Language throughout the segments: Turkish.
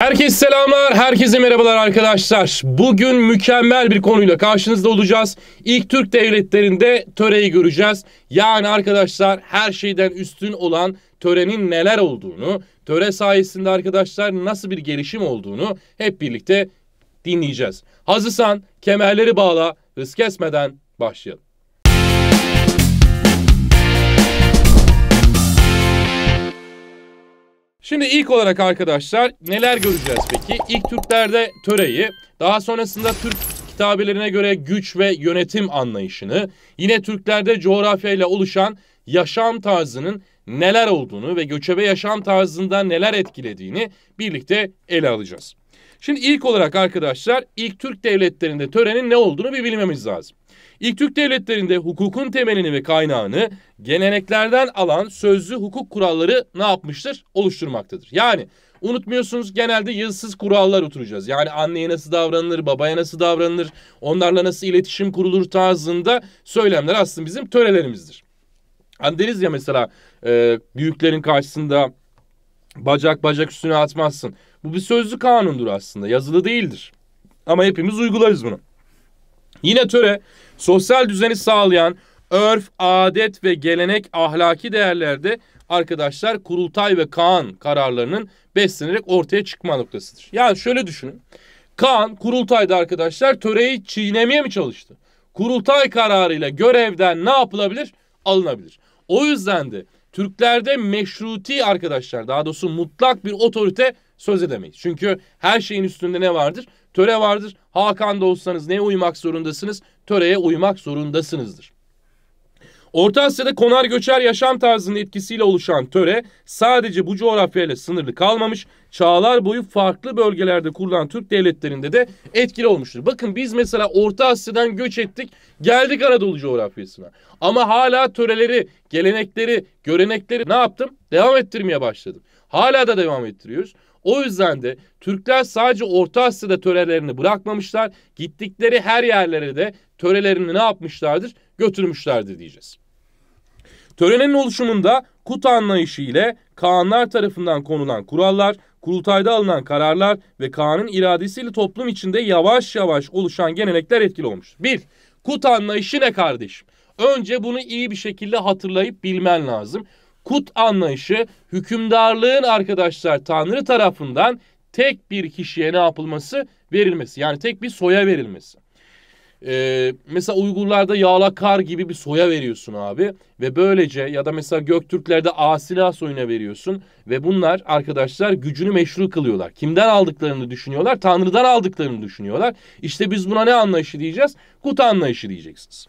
Herkese selamlar, herkese merhabalar arkadaşlar. Bugün mükemmel bir konuyla karşınızda olacağız. İlk Türk devletlerinde töreyi göreceğiz. Yani arkadaşlar her şeyden üstün olan törenin neler olduğunu, töre sayesinde arkadaşlar nasıl bir gelişim olduğunu hep birlikte dinleyeceğiz. Hazırsan kemerleri bağla, hız kesmeden başlayalım. Şimdi ilk olarak arkadaşlar neler göreceğiz peki? İlk Türklerde töreyi, daha sonrasında Türk kitabelerine göre güç ve yönetim anlayışını, yine Türklerde coğrafyayla oluşan yaşam tarzının neler olduğunu ve göçebe yaşam tarzından neler etkilediğini birlikte ele alacağız. Şimdi ilk olarak arkadaşlar ilk Türk devletlerinde törenin ne olduğunu bir bilmemiz lazım. İlk Türk devletlerinde hukukun temelini ve kaynağını geleneklerden alan sözlü hukuk kuralları ne yapmıştır? Oluşturmaktadır. Yani unutmuyorsunuz genelde yazısız kurallar oturacağız. Yani anneye nasıl davranılır, babaya nasıl davranılır, onlarla nasıl iletişim kurulur tarzında söylemler aslında bizim törelerimizdir. Hani deriz ya mesela e, büyüklerin karşısında bacak bacak üstüne atmazsın. Bu bir sözlü kanundur aslında yazılı değildir. Ama hepimiz uygularız bunu. Yine töre sosyal düzeni sağlayan örf, adet ve gelenek ahlaki değerlerde arkadaşlar kurultay ve Kaan kararlarının beslenerek ortaya çıkma noktasıdır. Yani şöyle düşünün. Kaan kurultayda arkadaşlar töreyi çiğnemeye mi çalıştı? Kurultay kararıyla görevden ne yapılabilir? Alınabilir. O yüzden de Türklerde meşruti arkadaşlar daha doğrusu mutlak bir otorite söz edemeyiz. Çünkü her şeyin üstünde ne vardır? Töre vardır. Hakan da olsanız neye uymak zorundasınız? Töreye uymak zorundasınızdır. Orta Asya'da konar göçer yaşam tarzının etkisiyle oluşan töre sadece bu coğrafyayla sınırlı kalmamış, çağlar boyu farklı bölgelerde kurulan Türk devletlerinde de etkili olmuştur. Bakın biz mesela Orta Asya'dan göç ettik, geldik Anadolu coğrafyasına. Ama hala töreleri, gelenekleri, görenekleri ne yaptım? Devam ettirmeye başladım. Hala da devam ettiriyoruz. O yüzden de Türkler sadece Orta Asya'da törelerini bırakmamışlar. Gittikleri her yerlere de törelerini ne yapmışlardır? Götürmüşlerdir diyeceğiz. Törenin oluşumunda kut anlayışı ile Kaanlar tarafından konulan kurallar, kurultayda alınan kararlar ve Kaan'ın iradesiyle toplum içinde yavaş yavaş oluşan gelenekler etkili olmuştur. Bir, Kut anlayışı ne kardeşim? Önce bunu iyi bir şekilde hatırlayıp bilmen lazım. Kut anlayışı hükümdarlığın arkadaşlar Tanrı tarafından tek bir kişiye ne yapılması verilmesi. Yani tek bir soya verilmesi. Ee, mesela Uygurlarda kar gibi bir soya veriyorsun abi ve böylece ya da mesela Göktürklerde asila soyuna veriyorsun ve bunlar arkadaşlar gücünü meşru kılıyorlar. Kimden aldıklarını düşünüyorlar? Tanrı'dan aldıklarını düşünüyorlar. İşte biz buna ne anlayışı diyeceğiz? Kut anlayışı diyeceksiniz.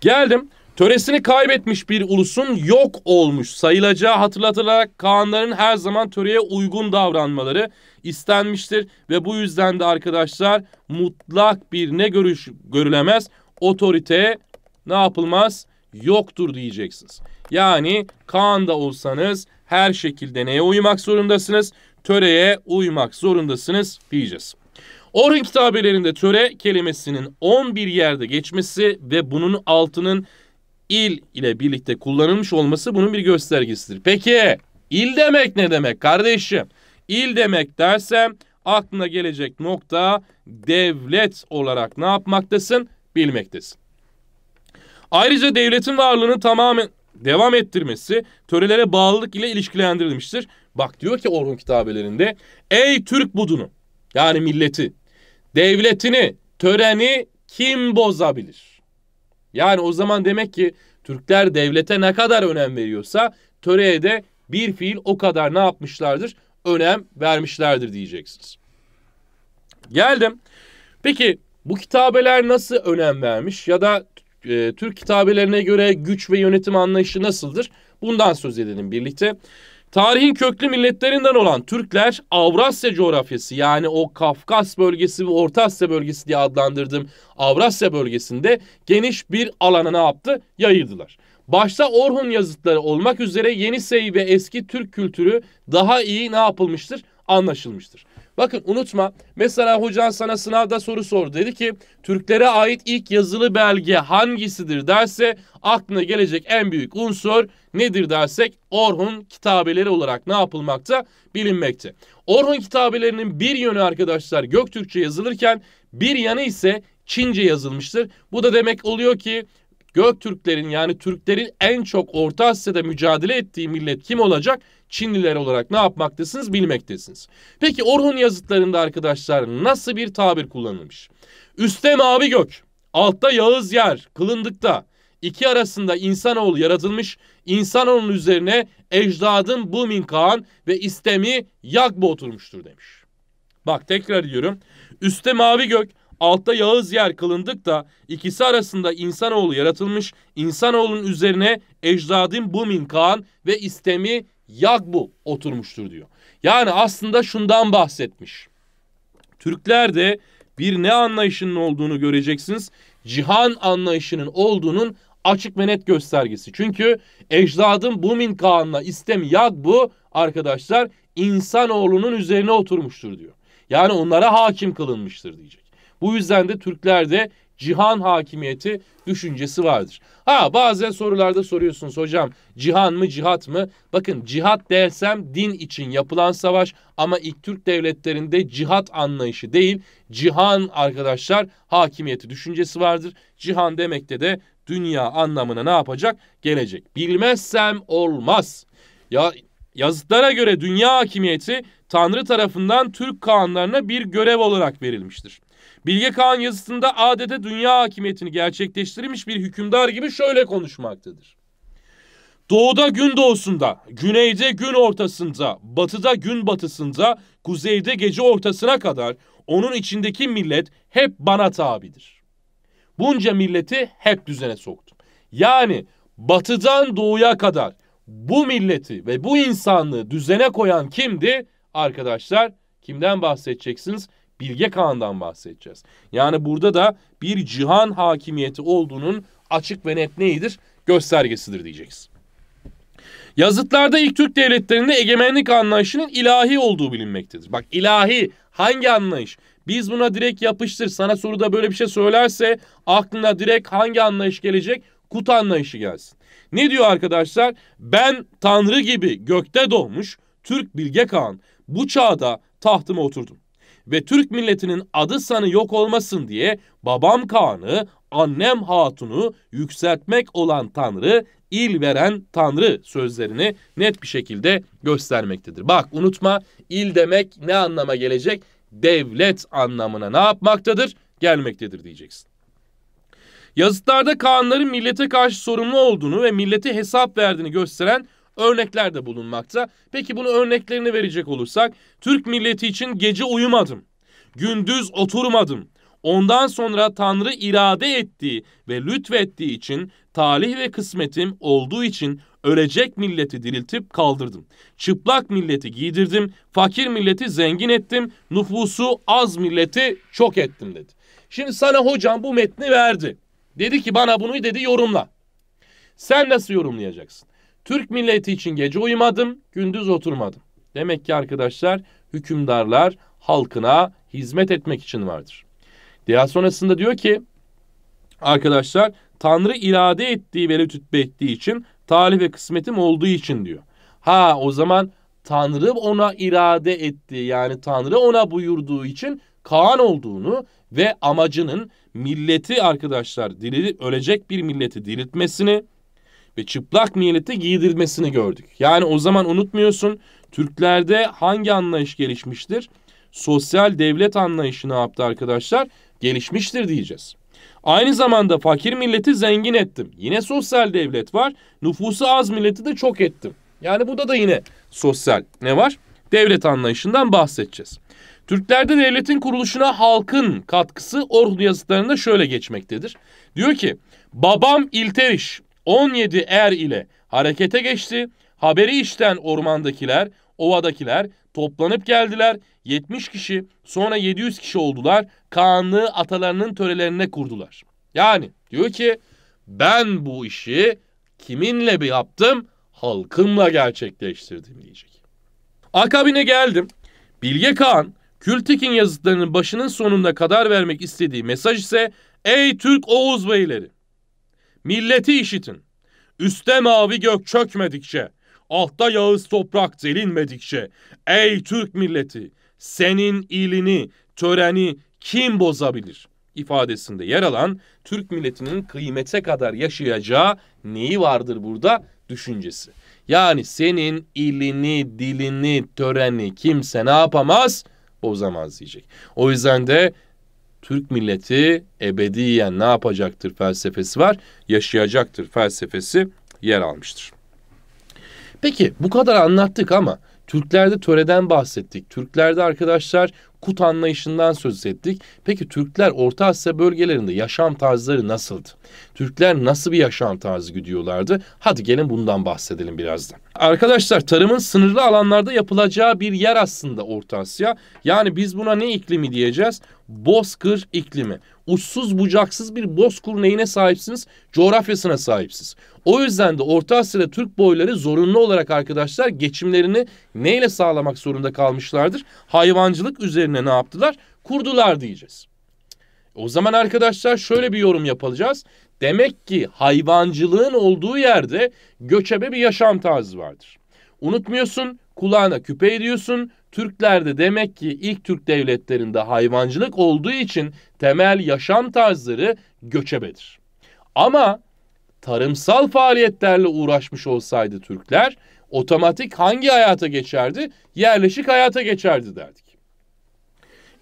Geldim Töresini kaybetmiş bir ulusun yok olmuş sayılacağı hatırlatılarak Kaanların her zaman töreye uygun davranmaları istenmiştir. Ve bu yüzden de arkadaşlar mutlak bir ne görüş, görülemez otorite ne yapılmaz yoktur diyeceksiniz. Yani Kaan'da olsanız her şekilde neye uymak zorundasınız? Töreye uymak zorundasınız diyeceğiz. Orhun kitabelerinde töre kelimesinin 11 yerde geçmesi ve bunun altının il ile birlikte kullanılmış olması bunun bir göstergesidir. Peki il demek ne demek kardeşim? İl demek dersem aklına gelecek nokta devlet olarak ne yapmaktasın? Bilmektesin. Ayrıca devletin varlığını tamamen devam ettirmesi törelere bağlılık ile ilişkilendirilmiştir. Bak diyor ki Orhun kitabelerinde ey Türk budunu yani milleti devletini töreni kim bozabilir? Yani o zaman demek ki Türkler devlete ne kadar önem veriyorsa töreye de bir fiil o kadar ne yapmışlardır? Önem vermişlerdir diyeceksiniz. Geldim. Peki bu kitabeler nasıl önem vermiş ya da e, Türk kitabelerine göre güç ve yönetim anlayışı nasıldır? Bundan söz edelim birlikte. Tarihin köklü milletlerinden olan Türkler Avrasya coğrafyası yani o Kafkas bölgesi ve Orta Asya bölgesi diye adlandırdığım Avrasya bölgesinde geniş bir alana ne yaptı? Yayıldılar. Başta Orhun yazıtları olmak üzere Yenisey ve eski Türk kültürü daha iyi ne yapılmıştır? Anlaşılmıştır. Bakın unutma mesela hocan sana sınavda soru sordu. Dedi ki Türklere ait ilk yazılı belge hangisidir derse aklına gelecek en büyük unsur nedir dersek Orhun kitabeleri olarak ne yapılmakta bilinmekte. Orhun kitabelerinin bir yönü arkadaşlar Göktürkçe yazılırken bir yanı ise Çince yazılmıştır. Bu da demek oluyor ki Göktürklerin yani Türklerin en çok Orta Asya'da mücadele ettiği millet kim olacak? Çinliler olarak ne yapmaktasınız bilmektesiniz. Peki Orhun yazıtlarında arkadaşlar nasıl bir tabir kullanılmış? Üste mavi gök, altta Yağız yer, kılındıkta. İki arasında insanoğlu yaratılmış, insanoğlunun üzerine ecdadın Bumin Kağan ve istemi Yagbo oturmuştur demiş. Bak tekrar diyorum. Üste mavi gök, altta Yağız yer kılındık da ikisi arasında insanoğlu yaratılmış, insanoğlunun üzerine ecdadin bu minkan ve istemi yagbu oturmuştur diyor. Yani aslında şundan bahsetmiş. Türkler de bir ne anlayışının olduğunu göreceksiniz. Cihan anlayışının olduğunun açık ve net göstergesi. Çünkü ecdadın bu minkanla istem yagbu arkadaşlar insanoğlunun üzerine oturmuştur diyor. Yani onlara hakim kılınmıştır diyecek. Bu yüzden de Türklerde cihan hakimiyeti düşüncesi vardır. Ha bazen sorularda soruyorsunuz hocam cihan mı cihat mı? Bakın cihat dersem din için yapılan savaş ama ilk Türk devletlerinde cihat anlayışı değil cihan arkadaşlar hakimiyeti düşüncesi vardır. Cihan demekte de dünya anlamına ne yapacak? Gelecek. Bilmezsem olmaz. Ya yazıtlara göre dünya hakimiyeti Tanrı tarafından Türk kağanlarına bir görev olarak verilmiştir. Bilge Kağan yazısında adeta dünya hakimiyetini gerçekleştirmiş bir hükümdar gibi şöyle konuşmaktadır. Doğuda gün doğusunda, güneyde gün ortasında, batıda gün batısında, kuzeyde gece ortasına kadar onun içindeki millet hep bana tabidir. Bunca milleti hep düzene soktum. Yani batıdan doğuya kadar bu milleti ve bu insanlığı düzene koyan kimdi? Arkadaşlar kimden bahsedeceksiniz? Bilge Kağan'dan bahsedeceğiz. Yani burada da bir cihan hakimiyeti olduğunun açık ve net neyidir? Göstergesidir diyeceğiz. Yazıtlarda ilk Türk devletlerinde egemenlik anlayışının ilahi olduğu bilinmektedir. Bak ilahi hangi anlayış? Biz buna direkt yapıştır. Sana soruda böyle bir şey söylerse aklına direkt hangi anlayış gelecek? Kut anlayışı gelsin. Ne diyor arkadaşlar? Ben tanrı gibi gökte doğmuş Türk Bilge Kağan bu çağda tahtıma oturdum ve Türk milletinin adı sanı yok olmasın diye babam Kaan'ı, annem Hatun'u yükseltmek olan Tanrı, il veren Tanrı sözlerini net bir şekilde göstermektedir. Bak unutma il demek ne anlama gelecek? Devlet anlamına ne yapmaktadır? Gelmektedir diyeceksin. Yazıtlarda Kaanların millete karşı sorumlu olduğunu ve millete hesap verdiğini gösteren örnekler de bulunmakta. Peki bunu örneklerini verecek olursak Türk milleti için gece uyumadım. Gündüz oturmadım. Ondan sonra Tanrı irade ettiği ve lütfettiği için talih ve kısmetim olduğu için ölecek milleti diriltip kaldırdım. Çıplak milleti giydirdim, fakir milleti zengin ettim, nüfusu az milleti çok ettim dedi. Şimdi sana hocam bu metni verdi. Dedi ki bana bunu dedi yorumla. Sen nasıl yorumlayacaksın? Türk milleti için gece uyumadım, gündüz oturmadım. Demek ki arkadaşlar hükümdarlar halkına hizmet etmek için vardır. Diğer sonrasında diyor ki arkadaşlar Tanrı irade ettiği ve lütbe ettiği için talih ve kısmetim olduğu için diyor. Ha o zaman Tanrı ona irade etti yani Tanrı ona buyurduğu için Kaan olduğunu ve amacının milleti arkadaşlar diri, ölecek bir milleti diriltmesini ve çıplak miyelete giydirmesini gördük. Yani o zaman unutmuyorsun Türklerde hangi anlayış gelişmiştir? Sosyal devlet anlayışı ne yaptı arkadaşlar? Gelişmiştir diyeceğiz. Aynı zamanda fakir milleti zengin ettim. Yine sosyal devlet var. Nüfusu az milleti de çok ettim. Yani burada da yine sosyal ne var? Devlet anlayışından bahsedeceğiz. Türklerde devletin kuruluşuna halkın katkısı Orhun yazıtlarında şöyle geçmektedir. Diyor ki babam İlteriş 17 er ile harekete geçti. Haberi işten ormandakiler, ovadakiler toplanıp geldiler. 70 kişi sonra 700 kişi oldular. Kağanlığı atalarının törelerine kurdular. Yani diyor ki ben bu işi kiminle bir yaptım? Halkımla gerçekleştirdim diyecek. Akabine geldim. Bilge Kağan, Kültekin yazıtlarının başının sonunda kadar vermek istediği mesaj ise Ey Türk Oğuz Beyleri! Milleti işitin. Üste mavi gök çökmedikçe, altta yağız toprak delinmedikçe, ey Türk milleti, senin ilini, töreni kim bozabilir? ifadesinde yer alan Türk milletinin kıymete kadar yaşayacağı neyi vardır burada? Düşüncesi. Yani senin ilini, dilini, töreni kimse ne yapamaz? Bozamaz diyecek. O yüzden de Türk milleti ebediyen ne yapacaktır felsefesi var, yaşayacaktır felsefesi yer almıştır. Peki bu kadar anlattık ama Türklerde töreden bahsettik. Türklerde arkadaşlar put anlayışından söz ettik. Peki Türkler Orta Asya bölgelerinde yaşam tarzları nasıldı? Türkler nasıl bir yaşam tarzı gidiyorlardı? Hadi gelin bundan bahsedelim birazdan. Arkadaşlar tarımın sınırlı alanlarda yapılacağı bir yer aslında Orta Asya. Yani biz buna ne iklimi diyeceğiz? Bozkır iklimi. Uçsuz bucaksız bir bozkır neyine sahipsiniz? Coğrafyasına sahipsiniz. O yüzden de Orta Asya'da Türk boyları zorunlu olarak arkadaşlar geçimlerini neyle sağlamak zorunda kalmışlardır? Hayvancılık üzerine üzerine ne yaptılar? Kurdular diyeceğiz. O zaman arkadaşlar şöyle bir yorum yapacağız. Demek ki hayvancılığın olduğu yerde göçebe bir yaşam tarzı vardır. Unutmuyorsun kulağına küpe ediyorsun. Türklerde demek ki ilk Türk devletlerinde hayvancılık olduğu için temel yaşam tarzları göçebedir. Ama tarımsal faaliyetlerle uğraşmış olsaydı Türkler otomatik hangi hayata geçerdi? Yerleşik hayata geçerdi derdik.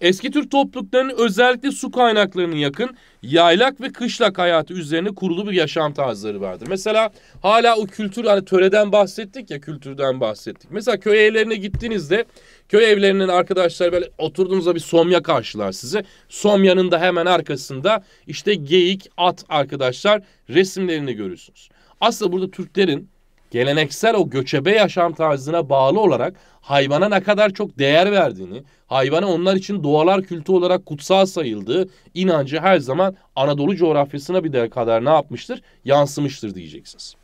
Eski Türk topluluklarının özellikle su kaynaklarının yakın yaylak ve kışlak hayatı üzerine kurulu bir yaşam tarzları vardır. Mesela hala o kültür hani töreden bahsettik ya kültürden bahsettik. Mesela köy evlerine gittiğinizde köy evlerinin arkadaşlar böyle oturduğunuzda bir somya karşılar sizi. Somyanın da hemen arkasında işte geyik, at arkadaşlar resimlerini görürsünüz. Aslında burada Türklerin geleneksel o göçebe yaşam tarzına bağlı olarak hayvana ne kadar çok değer verdiğini, hayvana onlar için doğalar kültü olarak kutsal sayıldığı inancı her zaman Anadolu coğrafyasına bir de kadar ne yapmıştır? Yansımıştır diyeceksiniz.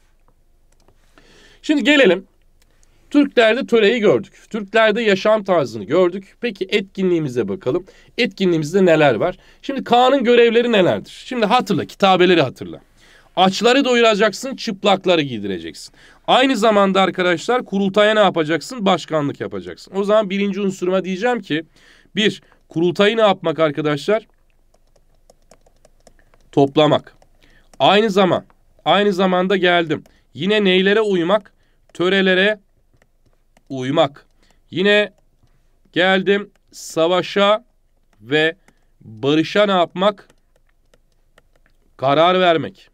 Şimdi gelelim. Türklerde töreyi gördük. Türklerde yaşam tarzını gördük. Peki etkinliğimize bakalım. Etkinliğimizde neler var? Şimdi Kaan'ın görevleri nelerdir? Şimdi hatırla, kitabeleri hatırla. Açları doyuracaksın, çıplakları giydireceksin. Aynı zamanda arkadaşlar kurultaya ne yapacaksın? Başkanlık yapacaksın. O zaman birinci unsuruma diyeceğim ki bir kurultayı ne yapmak arkadaşlar? Toplamak. Aynı zaman aynı zamanda geldim. Yine neylere uymak? Törelere uymak. Yine geldim savaşa ve barışa ne yapmak? Karar vermek.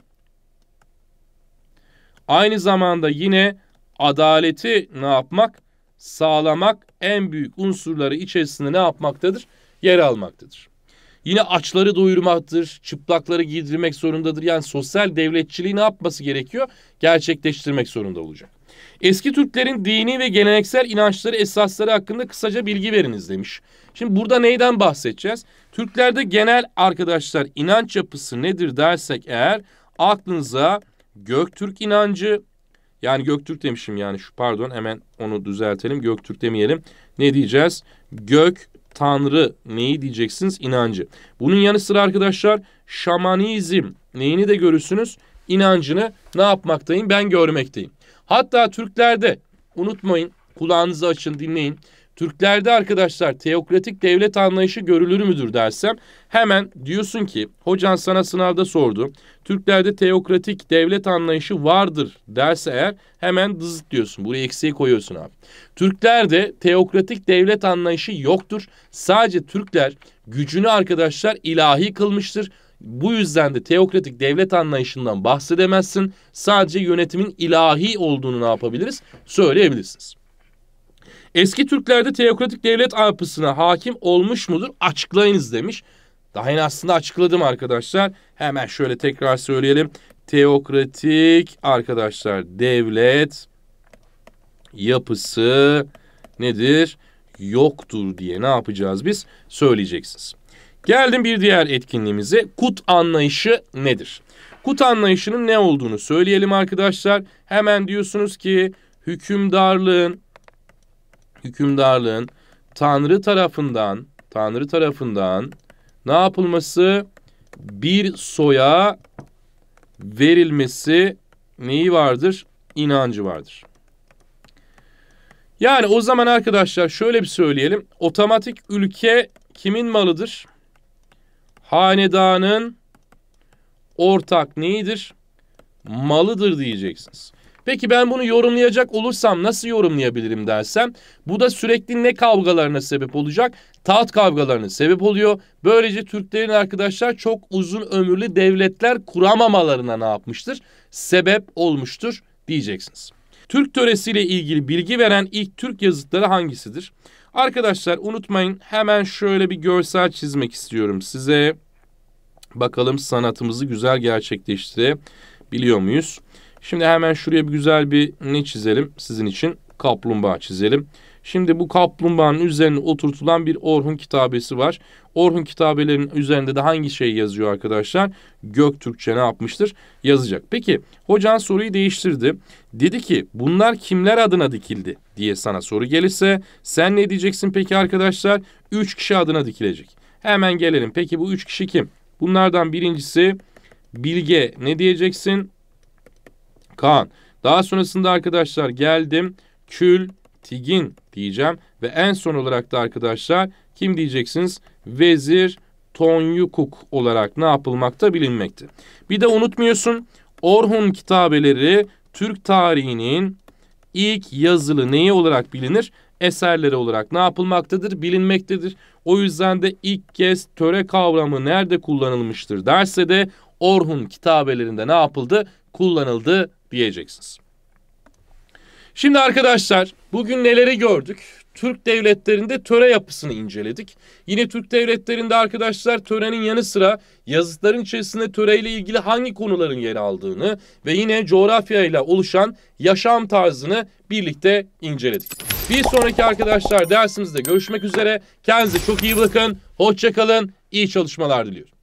Aynı zamanda yine adaleti ne yapmak? Sağlamak en büyük unsurları içerisinde ne yapmaktadır? Yer almaktadır. Yine açları doyurmaktır, çıplakları giydirmek zorundadır. Yani sosyal devletçiliği ne yapması gerekiyor? Gerçekleştirmek zorunda olacak. Eski Türklerin dini ve geleneksel inançları esasları hakkında kısaca bilgi veriniz demiş. Şimdi burada neyden bahsedeceğiz? Türklerde genel arkadaşlar inanç yapısı nedir dersek eğer aklınıza Göktürk inancı yani Göktürk demişim yani şu pardon hemen onu düzeltelim. Göktürk demeyelim. Ne diyeceğiz? Gök tanrı neyi diyeceksiniz? inancı? Bunun yanı sıra arkadaşlar şamanizm neyini de görürsünüz? İnancını ne yapmaktayım? Ben görmekteyim. Hatta Türklerde unutmayın kulağınızı açın dinleyin. Türklerde arkadaşlar teokratik devlet anlayışı görülür müdür dersem hemen diyorsun ki hocan sana sınavda sordu. Türklerde teokratik devlet anlayışı vardır derse eğer hemen dızıt diyorsun. Buraya eksiği koyuyorsun abi. Türklerde teokratik devlet anlayışı yoktur. Sadece Türkler gücünü arkadaşlar ilahi kılmıştır. Bu yüzden de teokratik devlet anlayışından bahsedemezsin. Sadece yönetimin ilahi olduğunu ne yapabiliriz? Söyleyebilirsiniz. Eski Türklerde teokratik devlet apısına hakim olmuş mudur? Açıklayınız demiş. Daha yeni aslında açıkladım arkadaşlar. Hemen şöyle tekrar söyleyelim. Teokratik arkadaşlar devlet yapısı nedir? Yoktur diye ne yapacağız biz? Söyleyeceksiniz. Geldim bir diğer etkinliğimize. Kut anlayışı nedir? Kut anlayışının ne olduğunu söyleyelim arkadaşlar. Hemen diyorsunuz ki hükümdarlığın hükümdarlığın Tanrı tarafından Tanrı tarafından ne yapılması bir soya verilmesi neyi vardır? İnancı vardır. Yani o zaman arkadaşlar şöyle bir söyleyelim. Otomatik ülke kimin malıdır? Hanedanın ortak neyidir? Malıdır diyeceksiniz. Peki ben bunu yorumlayacak olursam nasıl yorumlayabilirim dersem bu da sürekli ne kavgalarına sebep olacak? Taht kavgalarına sebep oluyor. Böylece Türklerin arkadaşlar çok uzun ömürlü devletler kuramamalarına ne yapmıştır? Sebep olmuştur diyeceksiniz. Türk töresiyle ilgili bilgi veren ilk Türk yazıtları hangisidir? Arkadaşlar unutmayın hemen şöyle bir görsel çizmek istiyorum size. Bakalım sanatımızı güzel gerçekleştirebiliyor muyuz? Şimdi hemen şuraya bir güzel bir ne çizelim sizin için? Kaplumbağa çizelim. Şimdi bu kaplumbağanın üzerine oturtulan bir Orhun kitabesi var. Orhun kitabelerinin üzerinde de hangi şey yazıyor arkadaşlar? Göktürkçe ne yapmıştır? Yazacak. Peki hocan soruyu değiştirdi. Dedi ki bunlar kimler adına dikildi diye sana soru gelirse sen ne diyeceksin peki arkadaşlar? Üç kişi adına dikilecek. Hemen gelelim. Peki bu üç kişi kim? Bunlardan birincisi Bilge ne diyeceksin? kan. Daha sonrasında arkadaşlar geldim kül tigin diyeceğim. Ve en son olarak da arkadaşlar kim diyeceksiniz? Vezir Tonyukuk olarak ne yapılmakta bilinmekte. Bir de unutmuyorsun Orhun kitabeleri Türk tarihinin ilk yazılı neyi olarak bilinir? Eserleri olarak ne yapılmaktadır? Bilinmektedir. O yüzden de ilk kez töre kavramı nerede kullanılmıştır derse de Orhun kitabelerinde ne yapıldı? Kullanıldı diyeceksiniz. Şimdi arkadaşlar bugün neleri gördük? Türk devletlerinde töre yapısını inceledik. Yine Türk devletlerinde arkadaşlar törenin yanı sıra yazıtların içerisinde töreyle ilgili hangi konuların yer aldığını ve yine coğrafyayla oluşan yaşam tarzını birlikte inceledik. Bir sonraki arkadaşlar dersimizde görüşmek üzere. Kendinize çok iyi bakın. Hoşçakalın. iyi çalışmalar diliyorum.